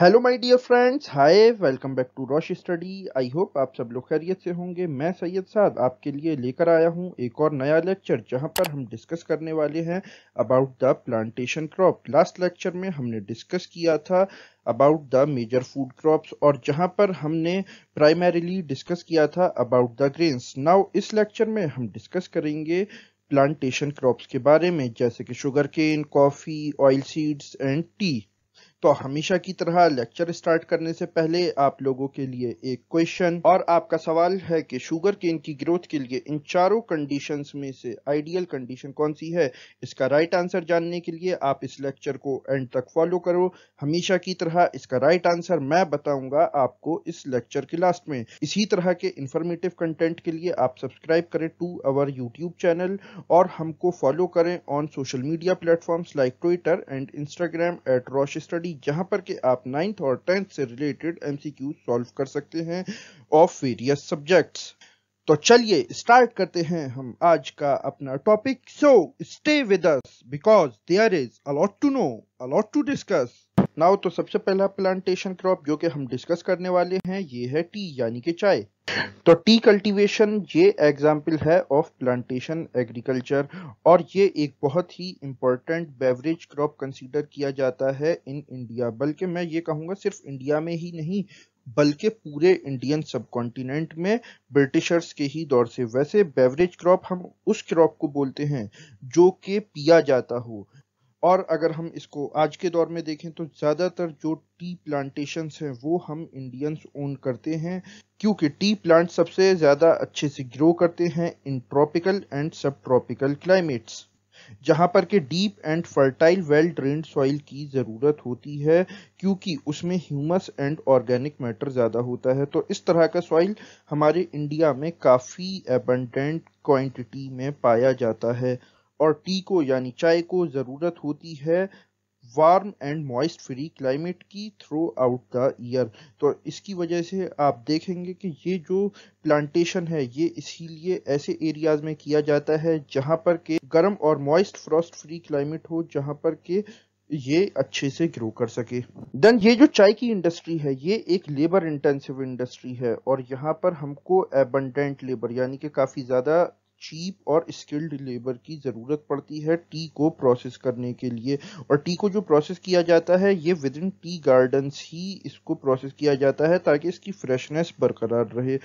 hello my dear friends hi welcome back to Rosh study I hope आप सब लोग खैरियत से होंगे मैं सैयद साद आपके लिए लेकर आया हूं एक और नया लेक्चर जहां पर हम डिस्कस करने वाले हैं about the plantation crop last lecture में हमने डिस्कस किया था about the major food crops और जहां पर हमने प्राइमरीली डिस्कस किया था अबाउट द ग्रेन्स नाउ इस लेक्चर में हम डिस्कस करेंगे प्लांटेशन क्रॉप्स के बारे में जैसे कि sugar cane coffee oil seeds and tea तो हमेशा की तरह लेक्चर स्टार्ट करने से पहले आप लोगों के लिए एक क्वेश्चन और आपका सवाल है कि शुगर केन की ग्रोथ के लिए इन चारों कंडीशंस में से आइडियल कंडीशन कौन सी है इसका राइट आंसर जानने के लिए आप इस लेक्चर को एंड तक फॉलो करो हमेशा की तरह इसका राइट आंसर मैं बताऊंगा आपको इस लेक्चर के लास्ट में इसी तरह के इंफॉर्मेटिव कंटेंट के लिए आप सब्सक्राइब करें टू अवर यूट्यूब चैनल और हमको फॉलो करें on social media platforms like Twitter and Instagram at Roche study जहां पर के आप नाइन्थ और टेंथ से रिलेटेड एमसीक्यू सॉल्व कर सकते हैं ऑफ वेरियस सब्जेक्ट्स तो चलिए स्टार्ट करते हैं हम आज का अपना topic so stay with us because there is a lot to know a lot to discuss now तो सबसे पहला प्लांटेशन क्रॉप जो कि हम डिस्कस करने वाले हैं ये है टी यानी कि चाय तो टी कल्टीवेशन ये एग्जाम्पल है ऑफ प्लांटेशन एग्रीकल्चर और ये एक बहुत ही इम्पोर्टेंट बेवरेज क्रॉप कंसीडर किया जाता है इन इंडिया बल्कि मैं ये कहूँगा सिर्फ इंडिया में ही नहीं बल्कि पूरे इंडियन सब कॉन्टिनेंट में ब्रिटिशर्स के ही दौर से वैसे बेवरेज क्रॉप हम उस क्रॉप को बोलते हैं जो कि पिया जाता हो और अगर हम इसको आज के दौर में देखें तो ज़्यादातर जो टी प्लांटेशन हैं वो हम इंडियंस ओन करते हैं क्योंकि टी प्लांट सबसे ज़्यादा अच्छे से ग्रो करते हैं in tropical and subtropical climates जहाँ पर के deep and fertile well drain soil की ज़रूरत होती है क्योंकि उसमें ह्यूमस एंड ऑर्गेनिक मैटर ज़्यादा होता है तो इस तरह का सॉइल हमारे इंडिया में काफ़ी एबंडेंट क्वांटिटी में पाया जाता है और टी को यानी चाय को ज़रूरत होती है warm and moist free climate की थ्रू आउट द ईयर तो इसकी वजह से आप देखेंगे कि ये जो प्लांटेशन है ये इसीलिए ऐसे एरियाज में किया जाता है जहाँ पर के गर्म और मॉइस्ट फ्रॉस्ट फ्री क्लाइमेट हो जहाँ पर के ये अच्छे से ग्रो कर सके देन ये जो चाय की इंडस्ट्री है ये एक लेबर इंटेंसिव इंडस्ट्री है और यहाँ पर हमको एबंडेंट लेबर यानी कि काफ़ी ज़्यादा चीप और स्किल्ड लेबर की ज़रूरत पड़ती है टी को प्रोसेस करने के लिए और टी को जो प्रोसेस किया जाता है ये विद इन टी गार्डन्स ही इसको प्रोसेस किया जाता है ताकि इसकी फ्रेशनेस बरकरार रहे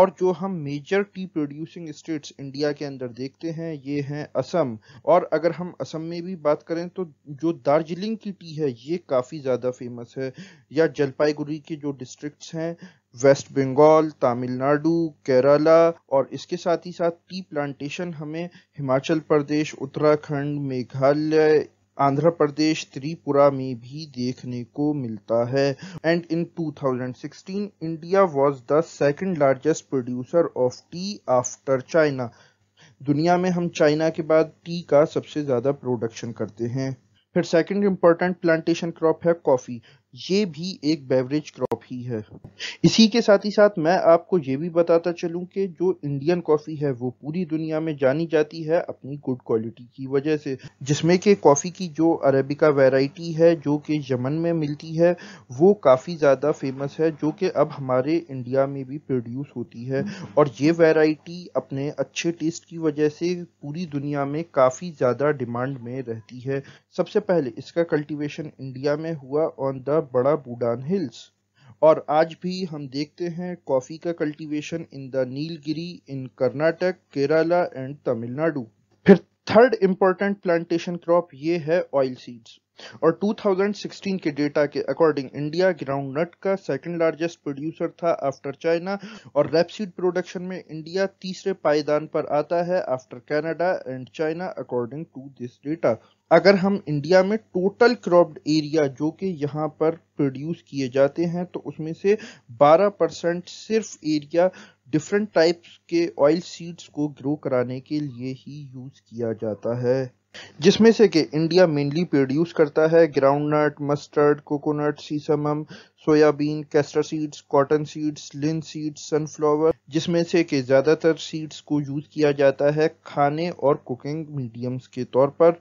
और जो हम major tea producing states India के अंदर देखते हैं ये हैं असम और अगर हम असम में भी बात करें तो जो दार्जिलिंग की टी है ये काफ़ी ज़्यादा फेमस है या जलपाईगुड़ी के जो डिस्ट्रिक्ट्स हैं वेस्ट बंगाल तमिलनाडु केरला और इसके साथ ही साथ टी प्लांटेशन हमें हिमाचल प्रदेश उत्तराखंड मेघालय आंध्र प्रदेश त्रिपुरा में भी देखने को मिलता है and in 2016 India was the second largest producer of tea after China दुनिया में हम चाइना के बाद टी का सबसे ज़्यादा प्रोडक्शन करते हैं फिर सेकंड इम्पोर्टेंट प्लांटेशन क्रॉप है कॉफ़ी ये भी एक बेवरेज क्रॉप ही है इसी के साथ ही साथ मैं आपको ये भी बताता चलूं कि जो इंडियन कॉफ़ी है वो पूरी दुनिया में जानी जाती है अपनी गुड क्वालिटी की वजह से जिसमें कि कॉफ़ी की जो अरेबिका वैरायटी है जो कि यमन में मिलती है वो काफ़ी ज़्यादा फेमस है जो कि अब हमारे इंडिया में भी प्रोड्यूस होती है और ये वेराइटी अपने अच्छे टेस्ट की वजह से पूरी दुनिया में काफ़ी ज़्यादा डिमांड में रहती है सबसे पहले इसका कल्टिवेशन इंडिया में हुआ ऑन द बड़ा बूडान हिल्स और आज भी हम देखते हैं कॉफ़ी का cultivation in the Nilgiri in Karnataka Kerala and Tamil Nadu फिर थर्ड इम्पोर्टेंट प्लांटेशन क्रॉप ये है ऑयल सीड्स और 2016 के डेटा के अकॉर्डिंग इंडिया ग्राउंड नट का सेकंड लार्जेस्ट प्रोड्यूसर था आफ्टर चाइना और रेपसीड प्रोडक्शन में इंडिया तीसरे पायदान पर आता है after Canada and China according to this data अगर हम इंडिया में टोटल क्रॉप्ड एरिया जो कि यहाँ पर प्रोड्यूस किए जाते हैं तो उसमें से 12 परसेंट सिर्फ एरिया डिफरेंट टाइप्स के ऑयल सीड्स को ग्रो कराने के लिए ही यूज किया जाता है जिसमें से कि इंडिया मेनली प्रोड्यूस करता है groundnut mustard coconut sesamum soybean castor seeds cotton seeds linseeds sunflower जिसमें से कि ज़्यादातर सीड्स को यूज़ किया जाता है खाने और कुकिंग मीडियम्स के तौर पर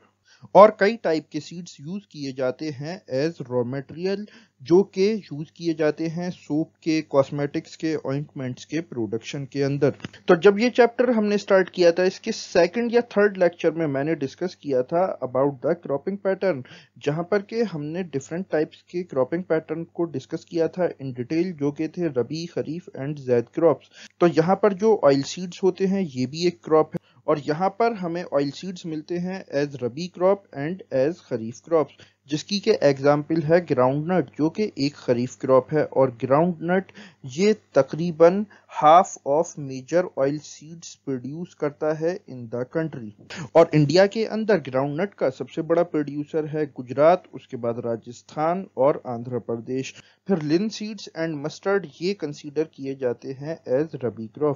और कई टाइप के सीड्स यूज़ किए जाते हैं एज रॉ मटेरियल जो के यूज़ किए जाते हैं सोप के कॉस्मेटिक्स के ऑइंटमेंट्स के प्रोडक्शन के अंदर तो जब ये चैप्टर हमने स्टार्ट किया था इसके सेकंड या थर्ड लेक्चर में मैंने डिस्कस किया था अबाउट द क्रॉपिंग पैटर्न जहां पर के हमने डिफरेंट टाइप्स के क्रॉपिंग पैटर्न को डिस्कस किया था इन डिटेल जो के थे रबी खरीफ एंड जैद क्रॉप तो यहाँ पर जो ऑयल सीड्स होते हैं ये भी एक क्रॉप है और यहाँ पर हमें ऑयल सीड्स मिलते हैं as rabi crop and as kharif crops जिसकी के एग्जाम्पल है ग्राउंड नट जो कि एक खरीफ क्रॉप है और ग्राउंड नट ये तकरीबन half of major oil seeds produce करता है इन द कंट्री और इंडिया के अंदर ग्राउंड नट का सबसे बड़ा प्रोड्यूसर है गुजरात उसके बाद राजस्थान और आंध्र प्रदेश फिर लिन सीड्स एंड मस्टर्ड ये कंसीडर किए जाते हैं एज रबी क्रॉप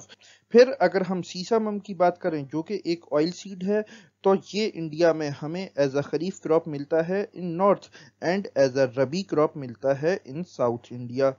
फिर अगर हम सीसा मम की बात करें जो कि एक ऑयल सीड है तो ये इंडिया में हमें एज अ खरीफ क्रॉप मिलता है in north and as a rabi crop मिलता है in south India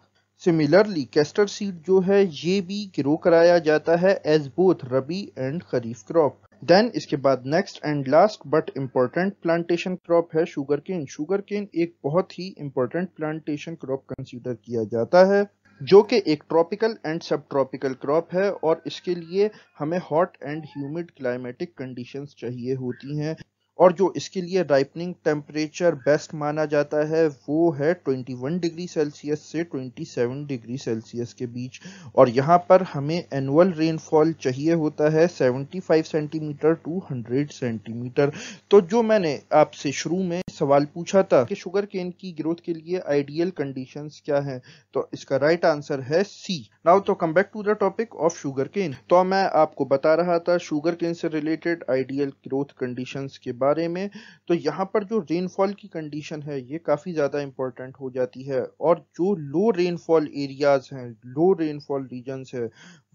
similarly castor seed जो है ये भी ग्रो कराया जाता है as both rabi and kharif crop then इसके बाद next and last but important plantation crop है शुगर केन शुगर केन एक बहुत ही इम्पोर्टेंट प्लांटेशन क्रॉप कंसिडर किया जाता है जो कि एक tropical and subtropical crop है और इसके लिए हमें hot and humid climatic conditions चाहिए होती हैं और जो इसके लिए राइपनिंग टेम्परेचर बेस्ट माना जाता है वो है 21 डिग्री सेल्सियस से 27 डिग्री सेल्सियस के बीच और यहाँ पर हमें एनुअल रेनफॉल चाहिए होता है 75 सेंटीमीटर टू 100 सेंटीमीटर तो जो मैंने आपसे शुरू में सवाल पूछा था कि शुगर केन की ग्रोथ के लिए आइडियल कंडीशंस क्या हैं तो इसका राइट आंसर है सी नाउ तो come back to the topic of sugar cane तो मैं आपको बता रहा था शुगर केन से रिलेटेड आइडियल ग्रोथ कंडीशन के बाद बारे में तो यहाँ पर जो रेनफॉल की कंडीशन है ये काफ़ी ज़्यादा इम्पोर्टेंट हो जाती है और जो लो रेनफॉल एरियाज़ हैं लो रेनफॉल रीजन्स है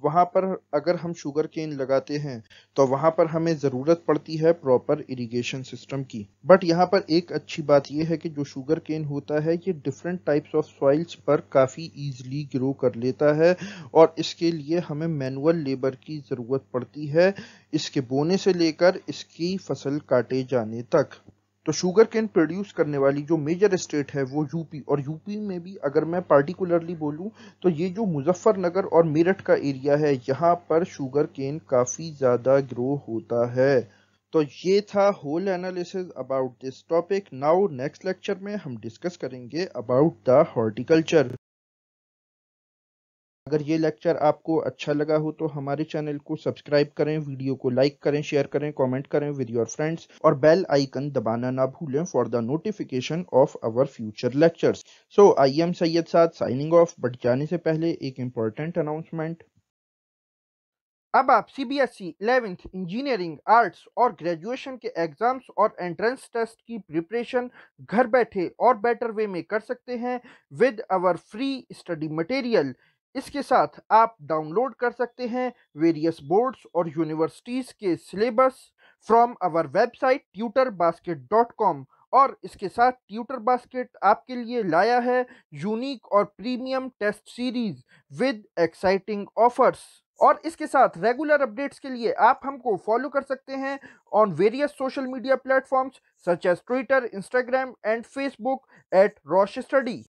वहाँ पर अगर हम शुगर केन लगाते हैं तो वहाँ पर हमें ज़रूरत पड़ती है प्रॉपर इरिगेशन सिस्टम की बट यहाँ पर एक अच्छी बात यह है कि जो शुगर केन होता है ये डिफरेंट टाइप्स ऑफ सॉइल्स पर काफ़ी ईजिली ग्रो कर लेता है और इसके लिए हमें मैनुअल लेबर की ज़रूरत पड़ती है इसके बोने से लेकर इसकी फसल काटे जाने तक तो शुगर कैन प्रोड्यूस करने वाली जो मेजर स्टेट है वो यूपी और यूपी में भी अगर मैं पार्टिकुलरली बोलूँ तो ये जो मुजफ्फरनगर और मेरठ का एरिया है यहाँ पर शुगर केन काफ़ी ज़्यादा ग्रो होता है तो ये था whole analysis about this topic now next lecture में हम डिस्कस करेंगे अबाउट द हॉर्टिकल्चर अगर ये लेक्चर आपको अच्छा लगा हो तो हमारे चैनल को सब्सक्राइब करें वीडियो को लाइक करें शेयर करें कमेंट करें विद योर फ्रेंड्स और बेल आइकन दबाना ना भूलें for the notification of our future lectures so I am Syed साथ साइनिंग ऑफ बट जाने से पहले एक इम्पॉर्टेंट अनाउंसमेंट अब आप C B S E eleventh engineering arts और ग्रेजुएशन के एग्ज़ाम्स और एंट्रेंस टेस्ट की प्रिपरेशन घर बैठे और बेटर वे में कर सकते हैं with our free study material इसके साथ आप डाउनलोड कर सकते हैं वेरियस बोर्ड्स और यूनिवर्सिटीज़ के syllabus from our website tutor basket dot com और इसके साथ ट्यूटर बास्केट आपके लिए लाया है यूनिक और premium test series with exciting offers और इसके साथ रेगुलर अपडेट्स के लिए आप हमको फॉलो कर सकते हैं on various social media platforms such as Twitter Instagram and Facebook at Roche study